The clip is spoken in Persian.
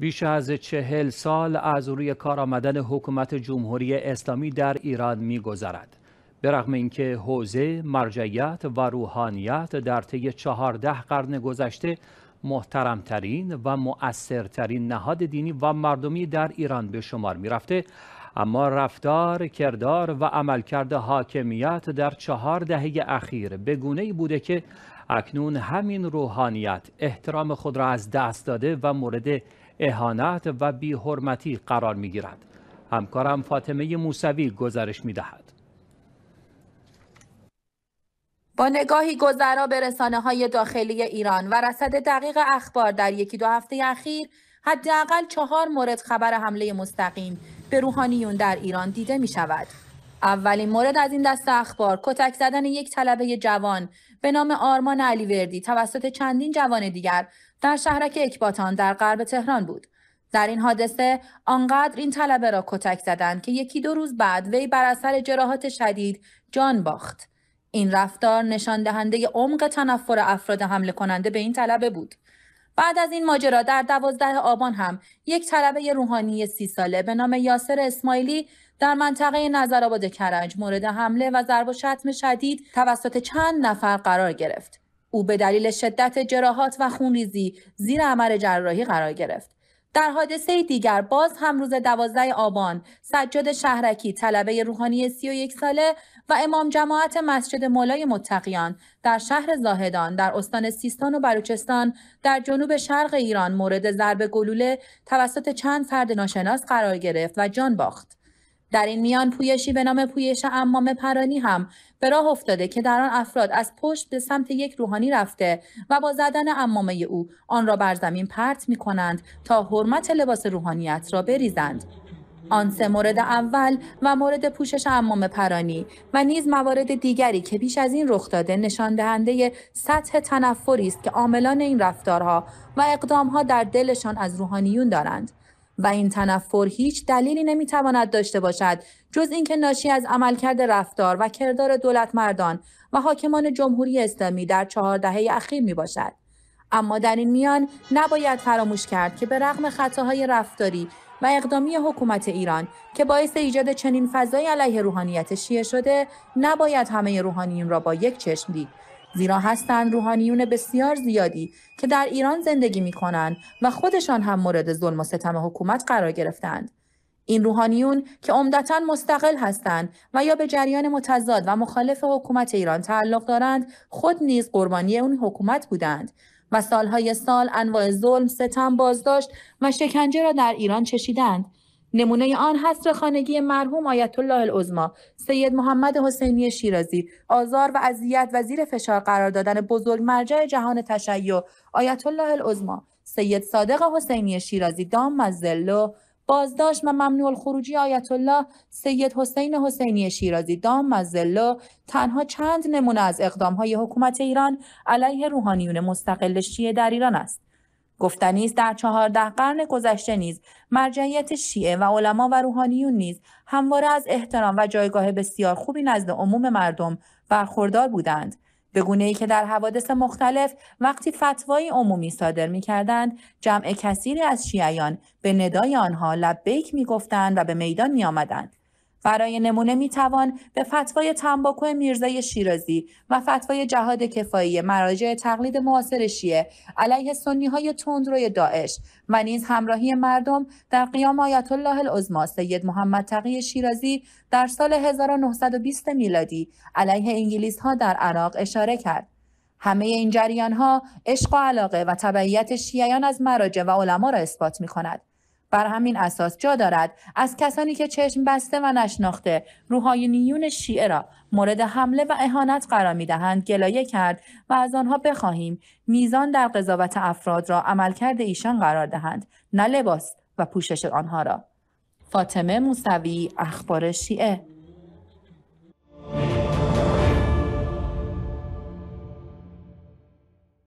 بیش از چهل سال از روی کار آمدن حکومت جمهوری اسلامی در ایران میگذرد به رغم اینکه حوزه مرجعیت و روحانیت در طی چهارده قرن گذشته محترمترین و مؤثرترین نهاد دینی و مردمی در ایران به شمار میرفته اما رفتار، کردار و عملکرد حاکمیت در چهار دهه اخیر به ای بوده که اکنون همین روحانیت احترام خود را از دست داده و مورد اهانت و بیحرمتی قرار می همکارم فاطمه موسوی گزارش می دهد. با نگاهی گذرا به رسانه های داخلی ایران و رصد دقیق اخبار در یکی دو هفته اخیر حداقل چهار مورد خبر حمله مستقیم به روحانیون در ایران دیده می شود. اولین مورد از این دست اخبار کتک زدن یک طلبه جوان به نام آرمان علیوردی توسط چندین جوان دیگر در شهرک اکباتان در غرب تهران بود در این حادثه آنقدر این طلبه را کتک زدند که یکی دو روز بعد وی بر اثر جراحات شدید جان باخت این رفتار نشان دهنده عمق تنفر افراد حمله کننده به این طلبه بود بعد از این ماجرا در دوازده آبان هم یک طلبه روحانی سی ساله به نام یاسر اسماعیلی در منطقه نظرآباد کرج مورد حمله و ضرب و شتم شدید توسط چند نفر قرار گرفت او به دلیل شدت جراحات و خونریزی زیر عمل جراحی قرار گرفت. در حادثه دیگر باز هم روز دوازده آبان سجاد شهرکی طلبه روحانی یک ساله و امام جماعت مسجد مولای متقیان در شهر زاهدان در استان سیستان و بلوچستان در جنوب شرق ایران مورد ضرب گلوله توسط چند فرد ناشناس قرار گرفت و جان باخت. در این میان پویشی به نام پویش امام پرانی هم به راه افتاده که در آن افراد از پشت به سمت یک روحانی رفته و با زدن امامه او آن را بر زمین پرت می کنند تا حرمت لباس روحانیت را بریزند. آن سه مورد اول و مورد پوشش امام پرانی و نیز موارد دیگری که پیش از این رخ داده نشان دهنده سطح تنفری است که عاملان این رفتارها و اقدامها در دلشان از روحانیون دارند و این تنفر هیچ دلیلی نمیتواند داشته باشد جز اینکه ناشی از عملکرد رفتار و کردار دولت مردان و حاکمان جمهوری اسلامی در چهار دهه اخیر می باشد. اما در این میان نباید فراموش کرد که به رغم خطاهای رفتاری و اقدامی حکومت ایران که باعث ایجاد چنین فضای علیه روحانیت شیعه شده نباید همه روحانیون را با یک چشم دید زیرا هستند روحانیون بسیار زیادی که در ایران زندگی می کنند و خودشان هم مورد ظلم و ستم حکومت قرار گرفتند. این روحانیون که عمدتا مستقل هستند و یا به جریان متضاد و مخالف حکومت ایران تعلق دارند خود نیز قربانی اون حکومت بودند و سالهای سال انواع ظلم ستم بازداشت و شکنجه را در ایران چشیدند نمونه آن حصر خانگی مرحوم آیت الله العظما سید محمد حسینی شیرازی آزار و اذیت و زیر فشار قرار دادن بزرگ مرجع جهان تشیع آیت الله العظما سید صادق حسینی شیرازی دام مزلو بازداشت و ممنوع الخروجی آیت الله سید حسین حسینی شیرازی دام مزلو تنها چند نمونه از اقدام های حکومت ایران علیه روحانیون مستقل شیعه در ایران است گفتنی است در چهارده قرن گذشته نیز مرجعیت شیعه و علما و روحانیون نیز همواره از احترام و جایگاه بسیار خوبی نزد عموم مردم برخوردار بودند به گونه ای که در حوادث مختلف وقتی فتوایی عمومی صادر می کردند، جمع کثیری از شیعیان به ندای آنها لبیک می گفتند و به میدان می آمدند. برای نمونه توان به فتوای تنباکو میرزای شیرازی و فتوای جهاد کفایی مراجع تقلید معاصر شیعه علیه سنی های تندروی داعش و نیز همراهی مردم در قیام آیت الله العظما سید محمد تقی شیرازی در سال 1920 میلادی علیه انگلیس ها در عراق اشاره کرد. همه این جریان ها عشق و علاقه و تبعیت شیعیان از مراجع و علما را اثبات می کند. بر همین اساس جا دارد از کسانی که چشم بسته و نشناخته نیون شیعه را مورد حمله و اهانت قرار می دهند گلایه کرد و از آنها بخواهیم میزان در قضاوت افراد را عملکرد ایشان قرار دهند نه لباس و پوشش آنها را فاطمه موسوی اخبار شیعه